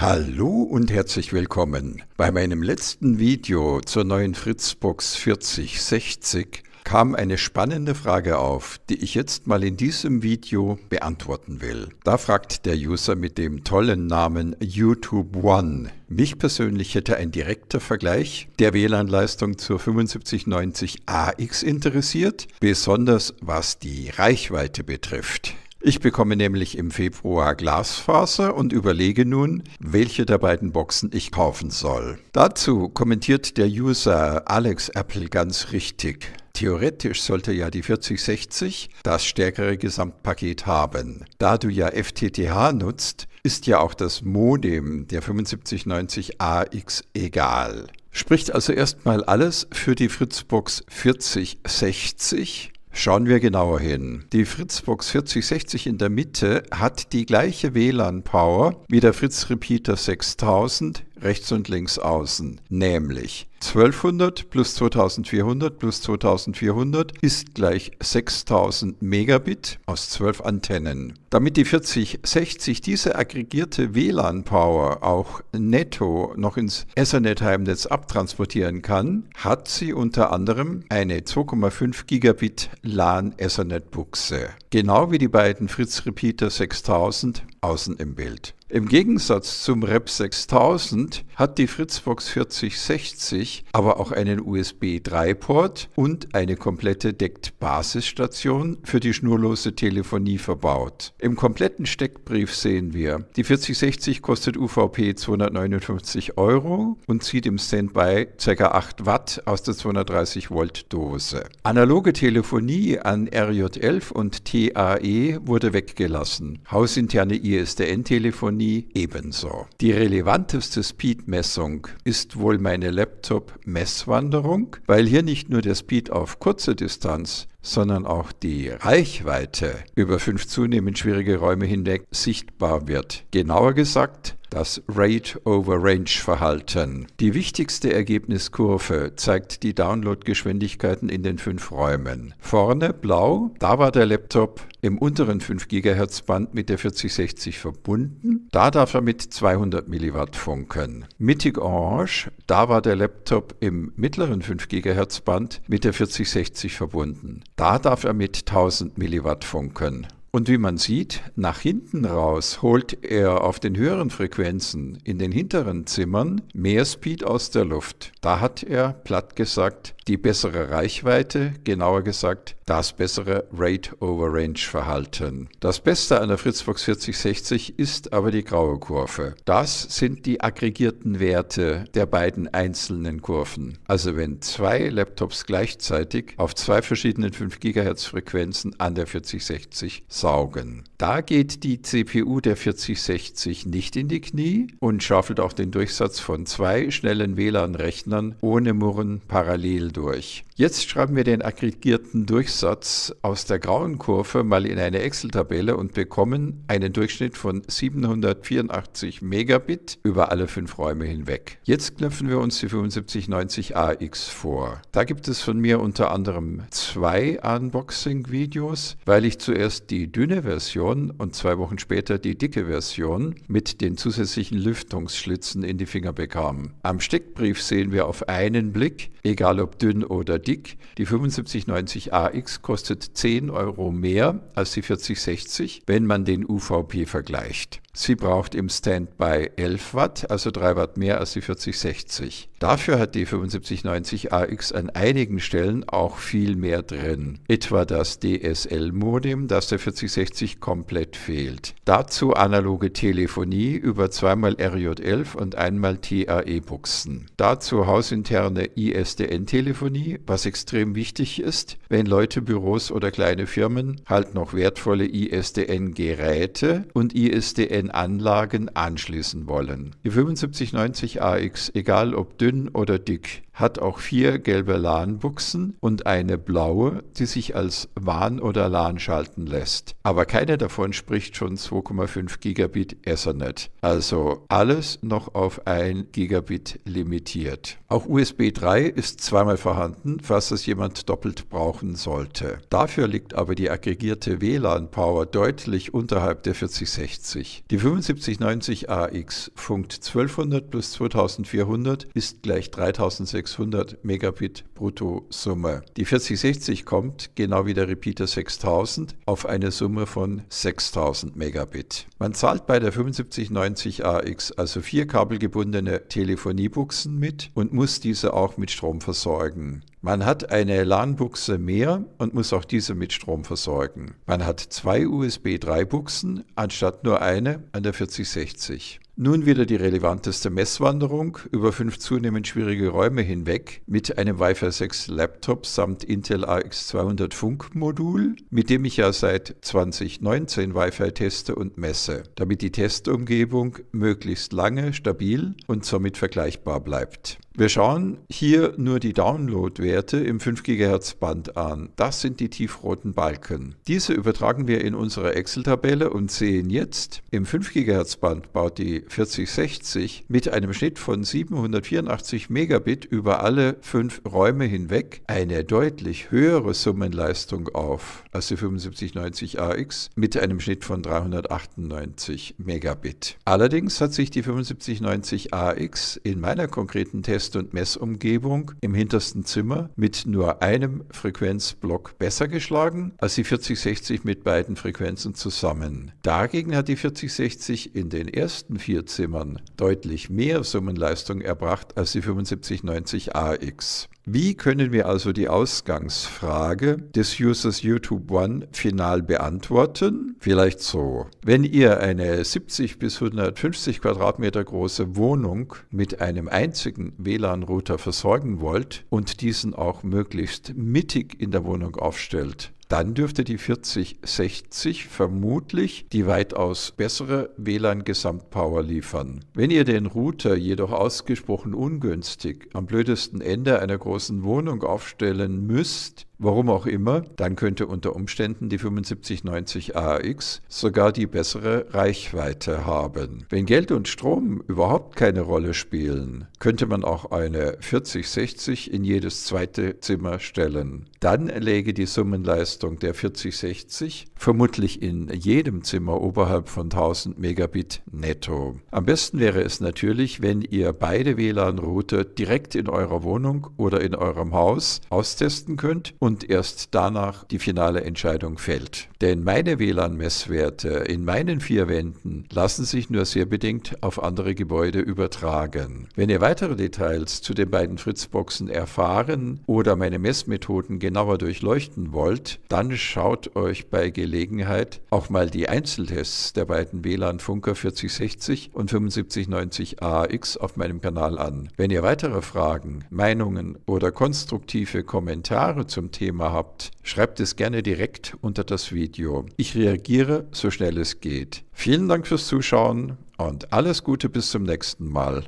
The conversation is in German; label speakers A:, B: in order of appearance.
A: Hallo und herzlich willkommen. Bei meinem letzten Video zur neuen Fritzbox 4060 kam eine spannende Frage auf, die ich jetzt mal in diesem Video beantworten will. Da fragt der User mit dem tollen Namen YouTube One. Mich persönlich hätte ein direkter Vergleich der WLAN-Leistung zur 7590AX interessiert, besonders was die Reichweite betrifft. Ich bekomme nämlich im Februar Glasfaser und überlege nun, welche der beiden Boxen ich kaufen soll. Dazu kommentiert der User Alex Apple ganz richtig. Theoretisch sollte ja die 4060 das stärkere Gesamtpaket haben. Da du ja FTTH nutzt, ist ja auch das Modem der 7590AX egal. Spricht also erstmal alles für die Fritzbox 4060 Schauen wir genauer hin. Die Fritzbox 4060 in der Mitte hat die gleiche WLAN-Power wie der Fritz Repeater 6000, rechts und links außen, nämlich 1200 plus 2400 plus 2400 ist gleich 6000 Megabit aus 12 Antennen. Damit die 4060 diese aggregierte WLAN-Power auch netto noch ins Ethernet-Heimnetz abtransportieren kann, hat sie unter anderem eine 2,5 Gigabit LAN Ethernet-Buchse. Genau wie die beiden Fritz Repeater 6000 außen im Bild. Im Gegensatz zum Rep 6000 hat die Fritzbox 4060 aber auch einen USB 3-Port und eine komplette DECT-Basisstation für die schnurlose Telefonie verbaut. Im kompletten Steckbrief sehen wir, die 4060 kostet UVP 259 Euro und zieht im Standby ca. 8 Watt aus der 230 Volt Dose. Analoge Telefonie an RJ11 und TAE wurde weggelassen. Hausinterne ISDN-Telefonie Sony ebenso. Die relevanteste Speed-Messung ist wohl meine Laptop-Messwanderung, weil hier nicht nur der Speed auf kurze Distanz, sondern auch die Reichweite über fünf zunehmend schwierige Räume hinweg sichtbar wird. Genauer gesagt, das Rate-over-Range-Verhalten. Die wichtigste Ergebniskurve zeigt die Downloadgeschwindigkeiten in den fünf Räumen. Vorne blau, da war der Laptop im unteren 5 GHz Band mit der 4060 verbunden, da darf er mit 200 mW funken. Mittig orange, da war der Laptop im mittleren 5 GHz Band mit der 4060 verbunden, da darf er mit 1000 mW funken. Und wie man sieht, nach hinten raus holt er auf den höheren Frequenzen in den hinteren Zimmern mehr Speed aus der Luft. Da hat er, platt gesagt, die bessere Reichweite, genauer gesagt das bessere Rate-over-Range-Verhalten. Das Beste an der Fritzbox 4060 ist aber die graue Kurve. Das sind die aggregierten Werte der beiden einzelnen Kurven. Also wenn zwei Laptops gleichzeitig auf zwei verschiedenen 5 GHz Frequenzen an der 4060 saugen. Da geht die CPU der 4060 nicht in die Knie und schaufelt auch den Durchsatz von zwei schnellen WLAN-Rechnern ohne Murren parallel durch durch. Jetzt schreiben wir den aggregierten Durchsatz aus der grauen Kurve mal in eine Excel-Tabelle und bekommen einen Durchschnitt von 784 Megabit über alle fünf Räume hinweg. Jetzt knüpfen wir uns die 7590AX vor. Da gibt es von mir unter anderem zwei Unboxing-Videos, weil ich zuerst die dünne Version und zwei Wochen später die dicke Version mit den zusätzlichen Lüftungsschlitzen in die Finger bekam. Am Steckbrief sehen wir auf einen Blick, egal ob dünn dünn oder dick. Die 7590AX kostet 10 Euro mehr als die 4060, wenn man den UVP vergleicht. Sie braucht im Standby 11 Watt, also 3 Watt mehr als die 4060. Dafür hat die 7590AX an einigen Stellen auch viel mehr drin, etwa das DSL-Modem, das der 4060 komplett fehlt. Dazu analoge Telefonie über zweimal RJ11 und einmal TAE-Buchsen. Dazu hausinterne ISDN-Telefonie, was extrem wichtig ist, wenn Leute, Büros oder kleine Firmen halt noch wertvolle ISDN-Geräte und ISDN-Anlagen anschließen wollen. Die 7590AX, egal ob dünn dünn oder dick hat auch vier gelbe LAN-Buchsen und eine blaue, die sich als WAN oder LAN schalten lässt. Aber keine davon spricht schon 2,5 Gigabit Ethernet. Also alles noch auf 1 Gigabit limitiert. Auch USB 3 ist zweimal vorhanden, falls es jemand doppelt brauchen sollte. Dafür liegt aber die aggregierte WLAN-Power deutlich unterhalb der 4060. Die 7590 AX funkt 1200 plus 2400 ist gleich 3600 600 Megabit Bruttosumme. Die 4060 kommt, genau wie der Repeater 6000, auf eine Summe von 6000 Megabit. Man zahlt bei der 7590 AX also vier kabelgebundene Telefoniebuchsen mit und muss diese auch mit Strom versorgen. Man hat eine LAN-Buchse mehr und muss auch diese mit Strom versorgen. Man hat zwei USB 3-Buchsen anstatt nur eine an der 4060. Nun wieder die relevanteste Messwanderung über fünf zunehmend schwierige Räume hinweg mit einem Wi-Fi 6 Laptop samt Intel AX200 Funkmodul, mit dem ich ja seit 2019 Wi-Fi teste und messe, damit die Testumgebung möglichst lange stabil und somit vergleichbar bleibt. Wir schauen hier nur die Downloadwerte im 5 GHz Band an. Das sind die tiefroten Balken. Diese übertragen wir in unsere Excel-Tabelle und sehen jetzt, im 5 GHz Band baut die 4060 mit einem Schnitt von 784 Megabit über alle fünf Räume hinweg eine deutlich höhere Summenleistung auf als die 7590 AX mit einem Schnitt von 398 Megabit. Allerdings hat sich die 7590 AX in meiner konkreten Test Test- und Messumgebung im hintersten Zimmer mit nur einem Frequenzblock besser geschlagen als die 4060 mit beiden Frequenzen zusammen. Dagegen hat die 4060 in den ersten vier Zimmern deutlich mehr Summenleistung erbracht als die 7590 AX. Wie können wir also die Ausgangsfrage des Users YouTube One final beantworten? Vielleicht so. Wenn ihr eine 70 bis 150 Quadratmeter große Wohnung mit einem einzigen WLAN-Router versorgen wollt und diesen auch möglichst mittig in der Wohnung aufstellt, dann dürfte die 4060 vermutlich die weitaus bessere WLAN-Gesamtpower liefern. Wenn ihr den Router jedoch ausgesprochen ungünstig am blödesten Ende einer großen Wohnung aufstellen müsst, warum auch immer, dann könnte unter Umständen die 7590 AX sogar die bessere Reichweite haben. Wenn Geld und Strom überhaupt keine Rolle spielen, könnte man auch eine 4060 in jedes zweite Zimmer stellen. Dann läge die Summenleistung der 4060 vermutlich in jedem Zimmer oberhalb von 1000 Megabit netto. Am besten wäre es natürlich, wenn ihr beide WLAN-Router direkt in eurer Wohnung oder in eurem Haus austesten könnt und und erst danach die finale Entscheidung fällt. Denn meine WLAN-Messwerte in meinen vier Wänden lassen sich nur sehr bedingt auf andere Gebäude übertragen. Wenn ihr weitere Details zu den beiden Fritzboxen erfahren oder meine Messmethoden genauer durchleuchten wollt, dann schaut euch bei Gelegenheit auch mal die Einzeltests der beiden WLAN-Funker 4060 und 7590 AX auf meinem Kanal an. Wenn ihr weitere Fragen, Meinungen oder konstruktive Kommentare zum Thema habt, schreibt es gerne direkt unter das Video. Ich reagiere so schnell es geht. Vielen Dank fürs Zuschauen und alles Gute bis zum nächsten Mal.